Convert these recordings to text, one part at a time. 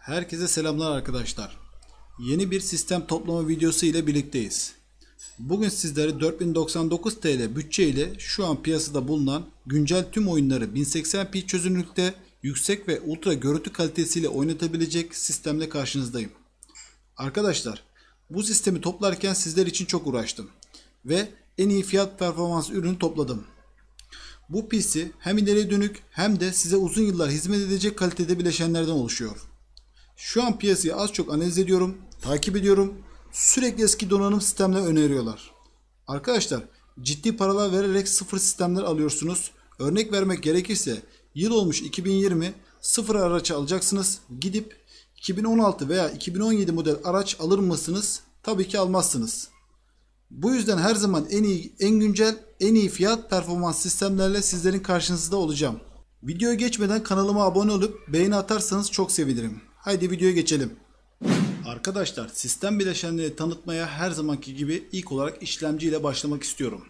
Herkese selamlar arkadaşlar. Yeni bir sistem toplama videosu ile birlikteyiz. Bugün sizlere 4099 TL bütçe ile şu an piyasada bulunan güncel tüm oyunları 1080p çözünürlükte yüksek ve ultra görüntü kalitesiyle oynatabilecek sistemle karşınızdayım. Arkadaşlar bu sistemi toplarken sizler için çok uğraştım ve en iyi fiyat performans ürünü topladım. Bu PC hem ileri dönük hem de size uzun yıllar hizmet edecek kalitede bileşenlerden oluşuyor. Şu an piyasayı az çok analiz ediyorum, takip ediyorum. Sürekli eski donanım sistemler öneriyorlar. Arkadaşlar ciddi paralar vererek sıfır sistemler alıyorsunuz. Örnek vermek gerekirse yıl olmuş 2020 sıfır araç alacaksınız. Gidip 2016 veya 2017 model araç alır mısınız? Tabii ki almazsınız. Bu yüzden her zaman en iyi, en güncel, en iyi fiyat performans sistemlerle sizlerin karşınızda olacağım. Videoya geçmeden kanalıma abone olup beğeni atarsanız çok sevinirim. Haydi videoya geçelim. Arkadaşlar sistem bileşenleri tanıtmaya her zamanki gibi ilk olarak işlemci ile başlamak istiyorum.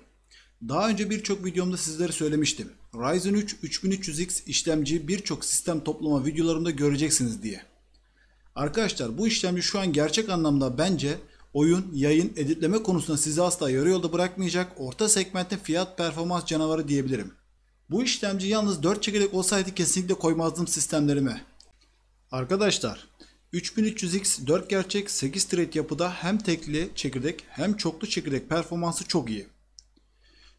Daha önce birçok videomda sizlere söylemiştim. Ryzen 3 3300X işlemci birçok sistem toplama videolarımda göreceksiniz diye. Arkadaşlar bu işlemci şu an gerçek anlamda bence oyun, yayın, editleme konusunda sizi asla yarı yolda bırakmayacak orta segmentte fiyat performans canavarı diyebilirim. Bu işlemci yalnız 4 çekirdek olsaydı kesinlikle koymazdım sistemlerime. Arkadaşlar 3300X 4 gerçek 8 thread yapıda hem tekli çekirdek hem çoklu çekirdek performansı çok iyi.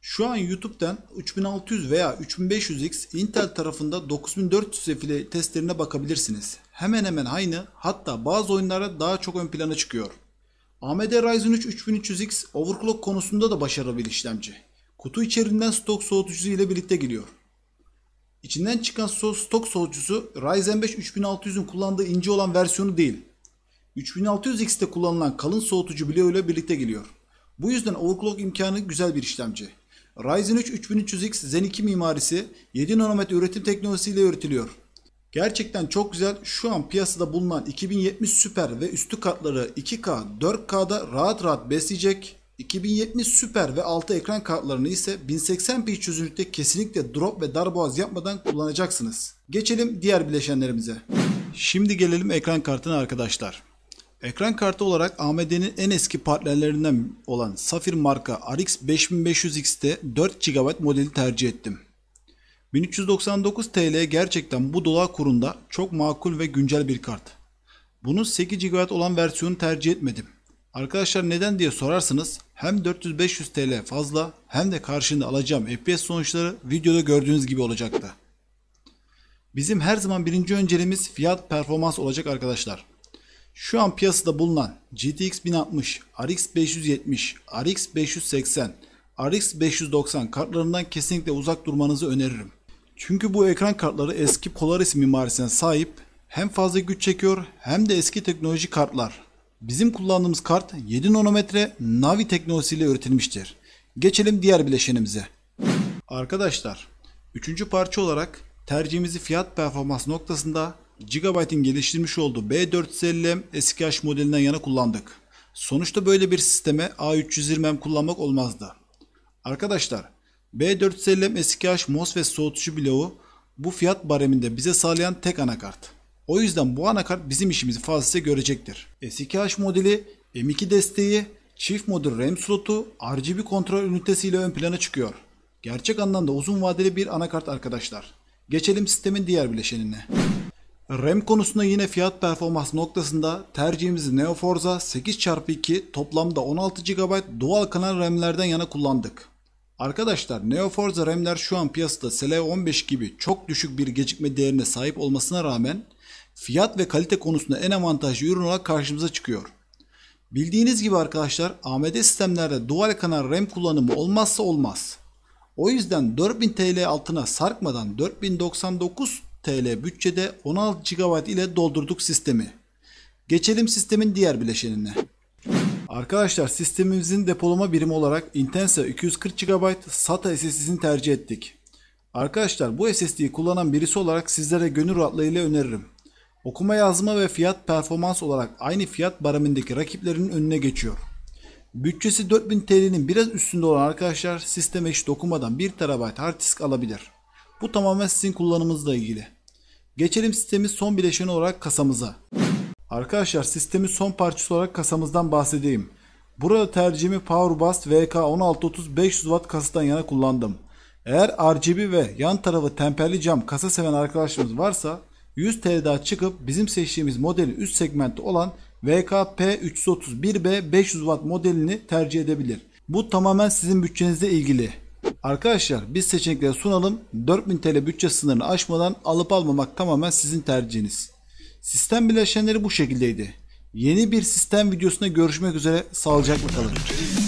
Şu an YouTube'den 3600 veya 3500X Intel tarafında 9400 file testlerine bakabilirsiniz. Hemen hemen aynı hatta bazı oyunlara daha çok ön plana çıkıyor. AMD Ryzen 3 3300X overclock konusunda da başarılı bir işlemci. Kutu içerisinden stok soğutucusu ile birlikte geliyor. İçinden çıkan stok soğutucusu Ryzen 5 3600'ün kullandığı ince olan versiyonu değil. 3600X'te kullanılan kalın soğutucu bile öyle birlikte geliyor. Bu yüzden overclock imkanı güzel bir işlemci. Ryzen 3 3300X Zen 2 mimarisi 7 nanometre üretim teknolojisiyle üretiliyor. Gerçekten çok güzel şu an piyasada bulunan 2070 Super ve üstü katları 2K, 4K'da rahat rahat besleyecek 2070 Super ve 6 ekran kartlarını ise 1080p çözünürlükte kesinlikle drop ve darboğaz yapmadan kullanacaksınız. Geçelim diğer bileşenlerimize. Şimdi gelelim ekran kartına arkadaşlar. Ekran kartı olarak AMD'nin en eski partnerlerinden olan Safir marka RX 5500X'te 4 GB modeli tercih ettim. 1399 TL gerçekten bu dolar kurunda çok makul ve güncel bir kart. Bunun 8 GB olan versiyonu tercih etmedim. Arkadaşlar neden diye sorarsınız? hem 400-500 TL fazla hem de karşında alacağım FPS sonuçları videoda gördüğünüz gibi olacaktı. Bizim her zaman birinci önceliğimiz fiyat performans olacak arkadaşlar. Şu an piyasada bulunan GTX 1060, RX 570, RX 580, RX 590 kartlarından kesinlikle uzak durmanızı öneririm. Çünkü bu ekran kartları eski Polaris mimarisine sahip hem fazla güç çekiyor hem de eski teknoloji kartlar Bizim kullandığımız kart 7 nanometre Navi teknolojisiyle üretilmiştir. Geçelim diğer bileşenimize. Arkadaşlar, üçüncü parça olarak tercihimizi fiyat performans noktasında Gigabyte'in geliştirmiş olduğu B450M SKH modelinden yana kullandık. Sonuçta böyle bir sisteme A320M kullanmak olmazdı. Arkadaşlar, B450M SKH MOSFET soğutucu bloğu bu fiyat bareminde bize sağlayan tek anakart. O yüzden bu anakart bizim işimizi fazlasıyla görecektir. S2H modeli, M2 desteği, çift modül RAM slotu, RGB kontrol ünitesiyle ön plana çıkıyor. Gerçek anlamda uzun vadeli bir anakart arkadaşlar. Geçelim sistemin diğer bileşenine. RAM konusunda yine fiyat performans noktasında tercihimizi NeoForza 8x2 toplamda 16 GB dual kanal RAM'lerden yana kullandık. Arkadaşlar NeoForza Forza RAM'ler şu an piyasada SL15 e gibi çok düşük bir gecikme değerine sahip olmasına rağmen fiyat ve kalite konusunda en avantajlı ürün olarak karşımıza çıkıyor. Bildiğiniz gibi arkadaşlar AMD sistemlerde dual kanal RAM kullanımı olmazsa olmaz. O yüzden 4000 TL altına sarkmadan 4099 TL bütçede 16 GB ile doldurduk sistemi. Geçelim sistemin diğer bileşenine. Arkadaşlar sistemimizin depolama birimi olarak Intensa 240 GB SATA SSD'sini tercih ettik. Arkadaşlar bu SSD'yi kullanan birisi olarak sizlere gönül rahatlığıyla öneririm. Okuma yazma ve fiyat performans olarak aynı fiyat baramindeki rakiplerinin önüne geçiyor. Bütçesi 4000 TL'nin biraz üstünde olan arkadaşlar sisteme hiç dokunmadan 1 TB hard disk alabilir. Bu tamamen sizin kullanımınızla ilgili. Geçelim sistemi son bileşeni olarak kasamıza. Arkadaşlar sistemi son parçası olarak kasamızdan bahsedeyim. Burada tercihimi PowerBust VK1630 500 Watt kasadan yana kullandım. Eğer RGB ve yan tarafı temperli cam kasa seven arkadaşlarımız varsa 100 TL daha çıkıp bizim seçtiğimiz modelin üst segmentte olan VKP331B 500 Watt modelini tercih edebilir. Bu tamamen sizin bütçenizle ilgili. Arkadaşlar biz seçenekleri sunalım. 4000 TL bütçe sınırını aşmadan alıp almamak tamamen sizin tercihiniz. Sistem bileşenleri bu şekildeydi. Yeni bir sistem videosunda görüşmek üzere. Sağlıcakla kalın.